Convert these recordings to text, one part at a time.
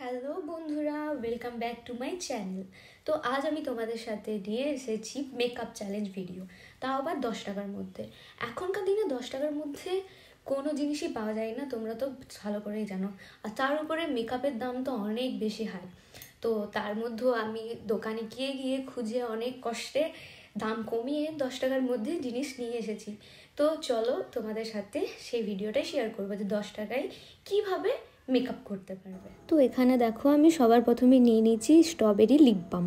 Hello বন্ধুরা welcome back to my channel তো আজ আমি তোমাদের সাথে নিয়ে এসেছি মেকআপ চ্যালেঞ্জ ভিডিও তাও আবার দশ টাকার মধ্যে এখনকার দিনে দশ টাকার মধ্যে কোনো জিনিসই পাওয়া যায় না তোমরা তো ভালো করেই জানো আর তার উপরে মেকআপের দাম তো অনেক বেশি হয় তো তার মধ্যেও আমি দোকানে গিয়ে গিয়ে খুঁজে অনেক কষ্টে দাম কমিয়ে দশ টাকার মধ্যে জিনিস নিয়ে এসেছি তো চলো তোমাদের সাথে সেই ভিডিওটাই শেয়ার করবো যে দশ টাকায় কীভাবে মেকআপ করতে পারবে তো এখানে দেখো আমি সবার প্রথমে নিয়ে নিয়েছি স্ট্রবেরি লিপ বাম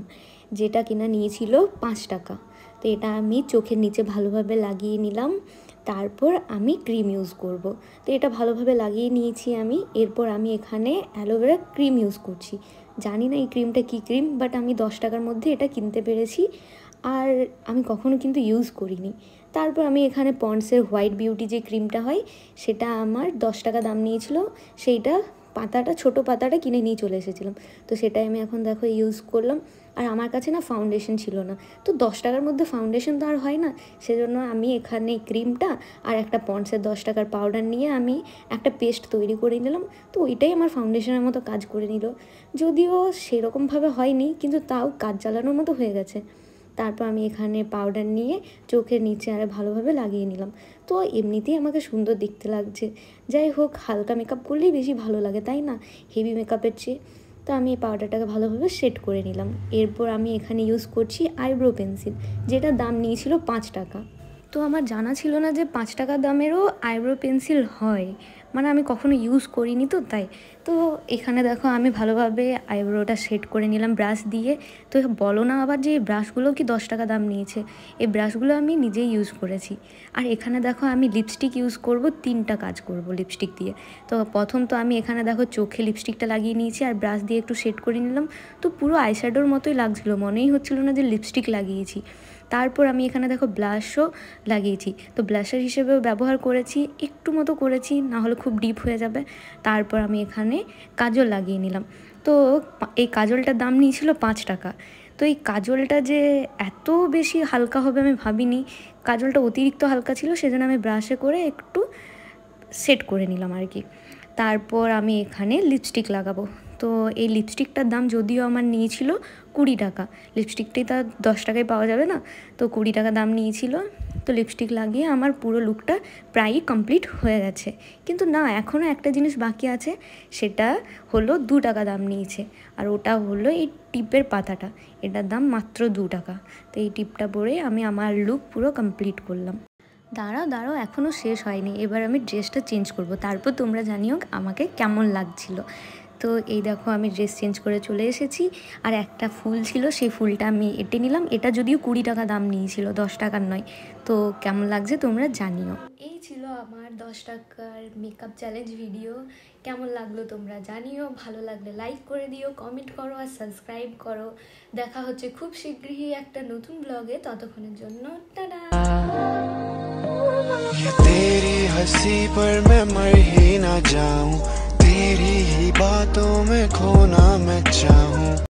যেটা কিনা নিয়েছিল পাঁচ টাকা তো এটা আমি চোখের নিচে ভালোভাবে লাগিয়ে নিলাম তারপর আমি ক্রিম ইউজ করব। তো এটা ভালোভাবে লাগিয়ে নিয়েছি আমি এরপর আমি এখানে অ্যালোভেরা ক্রিম ইউজ করছি জানি না এই ক্রিমটা কি ক্রিম বাট আমি দশ টাকার মধ্যে এটা কিনতে পেরেছি আর আমি কখনো কিন্তু ইউজ করিনি তারপর আমি এখানে পন্ডসের হোয়াইট বিউটি যে ক্রিমটা হয় সেটা আমার দশ টাকা দাম নিয়েছিল সেইটা পাতাটা ছোট পাতাটা কিনে নিয়ে চলে এসেছিলাম তো সেটাই আমি এখন দেখো ইউজ করলাম আর আমার কাছে না ফাউন্ডেশন ছিল না তো দশ টাকার মধ্যে ফাউন্ডেশন তো আর হয় না সেজন্য আমি এখানে ক্রিমটা আর একটা পন্ডসের দশ টাকার পাউডার নিয়ে আমি একটা পেস্ট তৈরি করে নিলাম তো ওইটাই আমার ফাউন্ডেশনের মতো কাজ করে নিল যদিও সেরকমভাবে হয়নি কিন্তু তাও কাজ চালানোর মতো হয়ে গেছে তারপর আমি এখানে পাউডার নিয়ে চোখের নিচে আরে ভালোভাবে লাগিয়ে নিলাম তো এমনিতেই আমাকে সুন্দর দেখতে লাগছে যাই হোক হালকা মেকআপ করলেই বেশি ভালো লাগে তাই না হেভি মেকআপের চেয়ে তো আমি এই পাউডারটাকে ভালোভাবে সেট করে নিলাম এরপর আমি এখানে ইউজ করছি আইব্রো পেন্সিল যেটা দাম নিয়েছিল পাঁচ টাকা তো আমার জানা ছিল না যে পাঁচ টাকা দামেরও আইব্রো পেন্সিল হয় মানে আমি কখনো ইউজ করিনি তো তাই তো এখানে দেখো আমি ভালোভাবে আইব্রোটা সেট করে নিলাম ব্রাশ দিয়ে তো বলো না আবার যে এই ব্রাশগুলো কি দশ টাকা দাম নিয়েছে এই ব্রাশগুলো আমি নিজেই ইউজ করেছি আর এখানে দেখো আমি লিপস্টিক ইউজ করব তিনটা কাজ করব লিপস্টিক দিয়ে তো প্রথম তো আমি এখানে দেখো চোখে লিপস্টিকটা লাগিয়ে নিয়েছি আর ব্রাশ দিয়ে একটু সেট করে নিলাম তো পুরো আইশ্যাডোর মতোই লাগছিলো মনেই হচ্ছিলো না যে লিপস্টিক লাগিয়েছি তারপর আমি এখানে দেখো ব্লাশও লাগিয়েছি তো ব্লাশার হিসেবেও ব্যবহার করেছি একটু মতো করেছি না হলে খুব ডিপ হয়ে যাবে তারপর আমি এখানে কাজল লাগিয়ে নিলাম তো এই কাজলটার দাম নিয়েছিল পাঁচ টাকা তো এই কাজলটা যে এত বেশি হালকা হবে আমি ভাবিনি কাজলটা অতিরিক্ত হালকা ছিল সেজন্য আমি ব্রাশে করে একটু সেট করে নিলাম আর কি তারপর আমি এখানে লিপস্টিক লাগাবো তো এই লিপস্টিকটার দাম যদিও আমার নিয়েছিল কুড়ি টাকা লিপস্টিকটি তার দশ টাকায় পাওয়া যাবে না তো কুড়ি টাকা দাম নিয়েছিল তো লিপস্টিক লাগিয়ে আমার পুরো লুকটা প্রায়ই কমপ্লিট হয়ে গেছে কিন্তু না এখনও একটা জিনিস বাকি আছে সেটা হলো দু টাকা দাম নিয়েছে আর ওটা হলো এই টিপের পাতাটা এটার দাম মাত্র দু টাকা তো এই টিপটা পরে আমি আমার লুক পুরো কমপ্লিট করলাম দাঁড়াও দাঁড়াও এখনও শেষ হয়নি এবার আমি ড্রেসটা চেঞ্জ করব তারপর তোমরা জানিও আমাকে কেমন লাগছিল তো এই দেখো আমি ড্রেস চেঞ্জ করে চলে এসেছি আর একটা ফুল ছিল সেই ফুলটা আমি এটে নিলাম এটা যদিও কুড়ি টাকা দাম নিয়েছিল দশ টাকার নয় তো কেমন লাগছে তোমরা জানিও এই ছিল আমার দশ টাকার মেকআপ চ্যালেঞ্জ ভিডিও কেমন লাগলো তোমরা জানিও ভালো লাগলে লাইক করে দিও কমেন্ট করো আর সাবস্ক্রাইব করো দেখা হচ্ছে খুব শীঘ্রই একটা নতুন ব্লগে ততক্ষণের জন্য টাটা तेरी हंसी पर मैं मर ही ना जाऊं तेरी ही बातों में खोना मैं चाहूँ